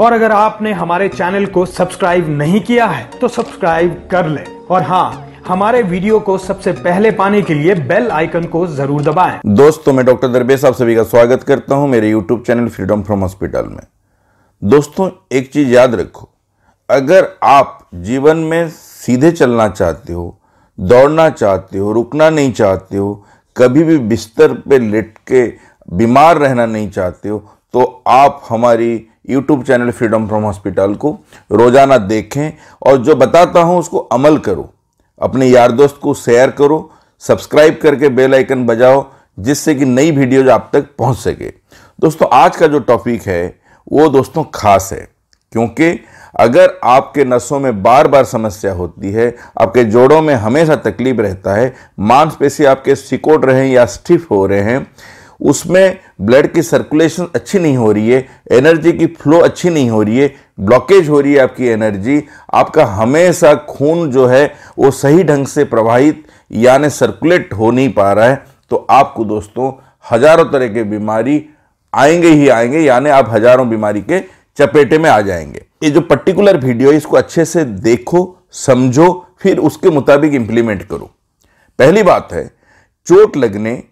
और अगर आपने हमारे चैनल को सब्सक्राइब नहीं किया है तो सब्सक्राइब कर ले और हाँ हमारे वीडियो को सबसे पहले पाने के लिए बेल आइकन को जरूर दबाएं। दोस्तों मैं डॉक्टर दरबेश आप सभी का स्वागत करता हूं मेरे YouTube channel freedom from hospital में दोस्तों एक चीज याद रखो अगर आप जीवन में सीधे चलना चाहते हो दौड़ना चाहते हो रुकना नहीं चाहते हो कभी भी बिस्तर पे लेट के बीमार रहना नहीं चाहते हो तो आप हमारी YouTube channel freedom from hospital को रोज़ाना देखें और जो बताता हूँ उसको अमल करो अपने यार दोस्त को शेयर करो सब्सक्राइब करके बेल आइकन बजाओ जिससे कि नई वीडियोज आप तक पहुँच सके दोस्तों आज का जो टॉपिक है वो दोस्तों खास है क्योंकि अगर आपके नसों में बार बार समस्या होती है आपके जोड़ों में हमेशा तकलीफ रहता है मांसपेशी आपके सिकोड़ रहे हैं या स्टिफ हो रहे हैं उसमें ब्लड की सर्कुलेशन अच्छी नहीं हो रही है एनर्जी की फ्लो अच्छी नहीं हो रही है ब्लॉकेज हो रही है आपकी एनर्जी आपका हमेशा खून जो है वो सही ढंग से प्रवाहित यानी सर्कुलेट हो नहीं पा रहा है तो आपको दोस्तों हजारों तरह के बीमारी आएंगे ही आएंगे यानी आप हजारों बीमारी के चपेटे में आ जाएंगे ये जो पर्टिकुलर वीडियो है इसको अच्छे से देखो समझो फिर उसके मुताबिक इंप्लीमेंट करो पहली बात है चोट लगने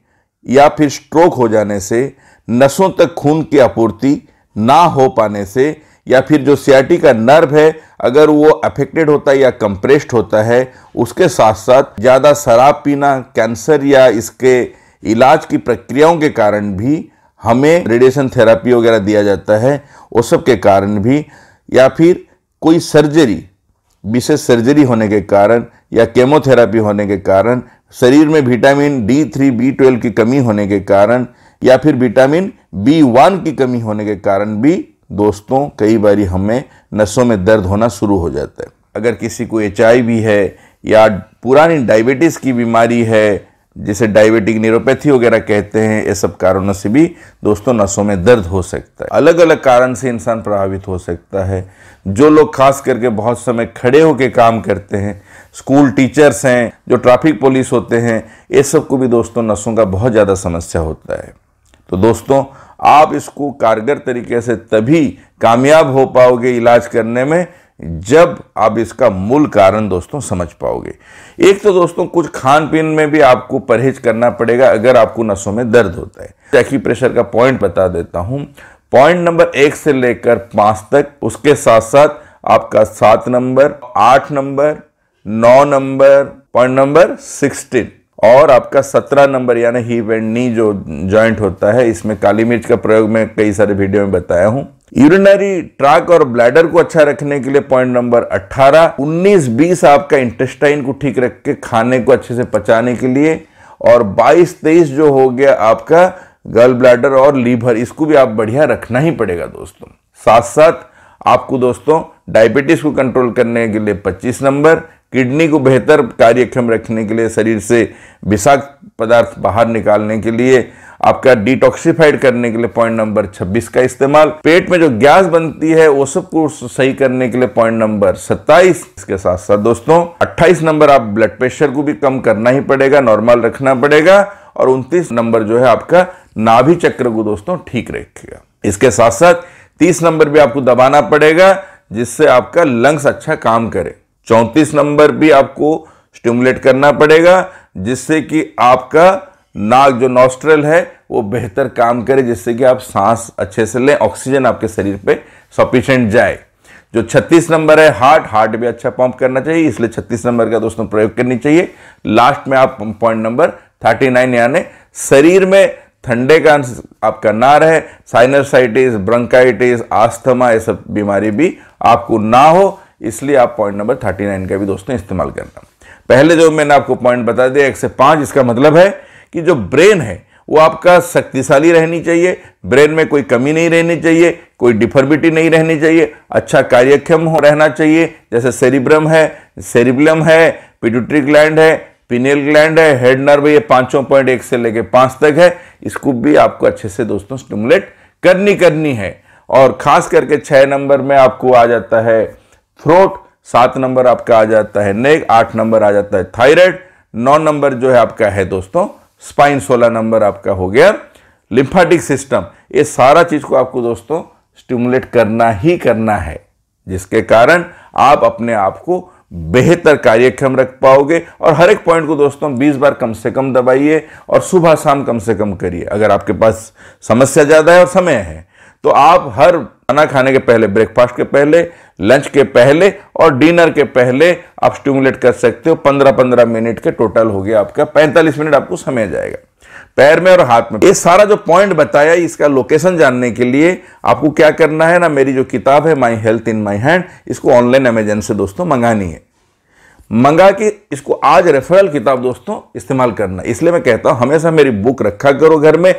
या फिर स्ट्रोक हो जाने से नसों तक खून की आपूर्ति ना हो पाने से या फिर जो सियाटी का नर्व है अगर वो अफेक्टेड होता है या कंप्रेस्ड होता है उसके साथ साथ ज़्यादा शराब पीना कैंसर या इसके इलाज की प्रक्रियाओं के कारण भी हमें रेडिएशन थेरापी वगैरह दिया जाता है वो सब के कारण भी या फिर कोई सर्जरी विशेष सर्जरी होने के कारण या केमोथेरापी होने के कारण शरीर में vitamin D three B twelve की कमी होने के कारण या फिर विटामिन बी वन की कमी होने के कारण भी दोस्तों कई बार हमें नसों में दर्द होना शुरू हो जाता है अगर किसी को एच है या पुरानी डायबिटीज़ की बीमारी है जिसे डायबिटिक न्यूरोपैथी वगैरह कहते हैं ये सब कारणों से भी दोस्तों नसों में दर्द हो सकता है अलग अलग कारण से इंसान प्रभावित हो सकता है जो लोग खास करके बहुत समय खड़े होकर काम करते हैं स्कूल टीचर्स हैं जो ट्रैफिक पुलिस होते हैं ये सब को भी दोस्तों नसों का बहुत ज़्यादा समस्या होता है तो दोस्तों आप इसको कारगर तरीके से तभी कामयाब हो पाओगे इलाज करने में जब आप इसका मूल कारण दोस्तों समझ पाओगे एक तो दोस्तों कुछ खान पीन में भी आपको परहेज करना पड़ेगा अगर आपको नसों में दर्द होता है चैकी प्रेशर का पॉइंट बता देता हूं पॉइंट नंबर एक से लेकर पाँच तक उसके साथ साथ आपका सात नंबर आठ नंबर नौ नंबर पॉइंट नंबर सिक्सटीन और आपका सत्रह नंबर यानी ही नी जो जॉइंट होता है इसमें काली मिर्च का प्रयोग मैं कई सारे वीडियो में बताया हूं यूरिनरी ट्रैक और ब्लैडर को अच्छा रखने के लिए पॉइंट नंबर 18, 19, 20 आपका इंटेस्टाइन को ठीक रख के खाने को अच्छे से पचाने के लिए और 22, 23 जो हो गया आपका गर्ल ब्लैडर और लीवर इसको भी आप बढ़िया रखना ही पड़ेगा दोस्तों साथ साथ आपको दोस्तों डायबिटीज़ को कंट्रोल करने के लिए 25 नंबर किडनी को बेहतर कार्यक्षम रखने के लिए शरीर से विषाक्त पदार्थ बाहर निकालने के लिए आपका डिटॉक्सिफाइड करने के लिए पॉइंट नंबर 26 का इस्तेमाल पेट में जो गैस बनती है वो सब को सही करने के लिए पॉइंट नंबर 27 इसके साथ साथ दोस्तों 28 नंबर आप ब्लड प्रेशर को भी कम करना ही पड़ेगा नॉर्मल रखना पड़ेगा और 29 नंबर जो है आपका नाभि चक्र को दोस्तों ठीक रखेगा इसके साथ साथ तीस नंबर भी आपको दबाना पड़ेगा जिससे आपका लंग्स अच्छा काम करे चौंतीस नंबर भी आपको स्टिमुलेट करना पड़ेगा जिससे कि आपका नाक जो नॉस्ट्रल है वो बेहतर काम करे जिससे कि आप सांस अच्छे से लें ऑक्सीजन आपके शरीर पे सफिशेंट जाए जो 36 नंबर है हार्ट हार्ट भी अच्छा पंप करना चाहिए इसलिए 36 नंबर का दोस्तों प्रयोग करनी चाहिए लास्ट में आप पॉइंट नंबर 39 यानी शरीर में ठंडे का आपका ना रहे साइनसाइटिस ब्रंकाइटिस आस्थमा ये सब बीमारी भी आपको ना हो इसलिए आप पॉइंट नंबर थर्टी नाइन का भी दोस्तों इस्तेमाल करना पहले जो मैंने आपको पॉइंट बता दिया एक से पाँच इसका मतलब है कि जो ब्रेन है वो आपका शक्तिशाली रहनी चाहिए ब्रेन में कोई कमी नहीं रहनी चाहिए कोई डिफर्बिटी नहीं रहनी चाहिए अच्छा कार्यक्षम हो रहना चाहिए जैसे सेरिब्रम है सेरिब्लम है पिटूट्रिक ग्लैंड है पिनेल ग्लैंड है हेड नर्व ये पांचों पॉइंट एक से लेके पांच तक है इसको भी आपको अच्छे से दोस्तों स्टिमुलेट करनी करनी है और खास करके छह नंबर में आपको आ जाता है थ्रोट सात नंबर आपका आ जाता है नेक आठ नंबर आ जाता है थायराइड नौ नंबर जो है आपका है दोस्तों स्पाइन सोलह नंबर आपका हो गया लिम्फाटिक सिस्टम ये सारा चीज को आपको दोस्तों स्टिमुलेट करना ही करना है जिसके कारण आप अपने आप को बेहतर कार्यक्रम रख पाओगे और हर एक पॉइंट को दोस्तों 20 बार कम से कम दबाइए और सुबह शाम कम से कम करिए अगर आपके पास समस्या ज़्यादा है और समय है तो आप हर खाना खाने के पहले ब्रेकफास्ट के पहले लंच के पहले और डिनर के पहले आप स्टिमुलेट कर सकते हो 15-15 मिनट के टोटल हो गया आपका 45 मिनट आपको समय जाएगा पैर में और हाथ में ये सारा जो पॉइंट बताया इसका लोकेशन जानने के लिए आपको क्या करना है ना मेरी जो किताब है my health in my hand इसको ऑनलाइन अमेजन से दोस्तों मंगानी है मंगा के इसको आज रेफरल किताब दोस्तों इस्तेमाल करना इसलिए मैं कहता हूँ हमेशा मेरी बुक रखा करो घर में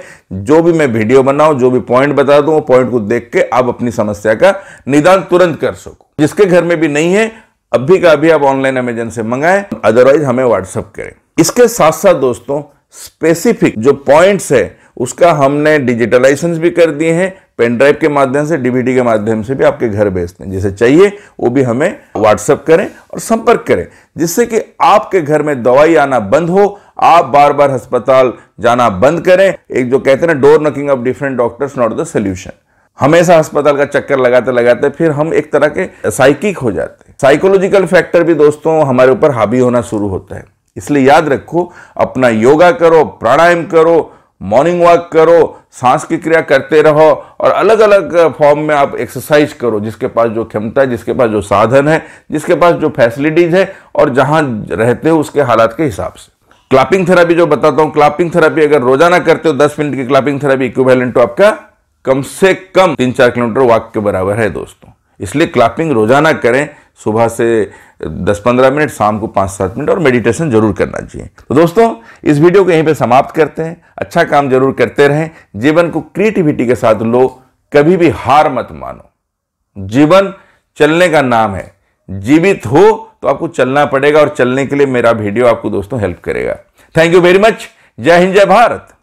जो भी मैं वीडियो बनाऊँ जो भी पॉइंट बता दूँ पॉइंट को देख के आप अपनी समस्या का निदान तुरंत कर सको जिसके घर में भी नहीं है अभी का अभी आप ऑनलाइन अमेजन से मंगाएं अदरवाइज हमें व्हाट्सअप करें इसके साथ साथ दोस्तों स्पेसिफिक जो पॉइंट्स है उसका हमने डिजिटलाइजेशन भी कर दिए हैं पेन ड्राइव के माध्यम से डीवीडी के माध्यम से भी आपके घर भेजते हैं जिसे चाहिए वो भी हमें व्हाट्सएप करें और संपर्क करें जिससे कि आपके घर में दवाई आना बंद हो आप बार बार अस्पताल जाना बंद करें एक जो कहते हैं door knocking of different doctors not the solution हमेशा अस्पताल का चक्कर लगाते लगाते फिर हम एक तरह के साइकिक हो जाते हैं साइकोलॉजिकल फैक्टर भी दोस्तों हमारे ऊपर हावी होना शुरू होता है इसलिए याद रखो अपना योगा करो प्राणायाम करो मॉर्निंग वॉक करो सांस की क्रिया करते रहो और अलग अलग फॉर्म में आप एक्सरसाइज करो जिसके पास जो क्षमता है जिसके पास जो साधन है जिसके पास जो फैसिलिटीज है और जहां रहते हो उसके हालात के हिसाब से क्लापिंग थेरापी जो बताता हूँ क्लापिंग थेरापी अगर रोजाना करते हो दस मिनट की क्लापिंग थेरापी इक्विवेलेंट तो आपका कम से कम तीन चार किलोमीटर वॉक के बराबर है दोस्तों इसलिए क्लापिंग रोजाना करें सुबह से 10-15 मिनट शाम को 5-7 मिनट और मेडिटेशन जरूर करना चाहिए तो दोस्तों इस वीडियो को यहीं पे समाप्त करते हैं अच्छा काम जरूर करते रहें जीवन को क्रिएटिविटी के साथ लो कभी भी हार मत मानो जीवन चलने का नाम है जीवित हो तो आपको चलना पड़ेगा और चलने के लिए मेरा वीडियो आपको दोस्तों हेल्प करेगा थैंक यू वेरी मच जय हिंद जय भारत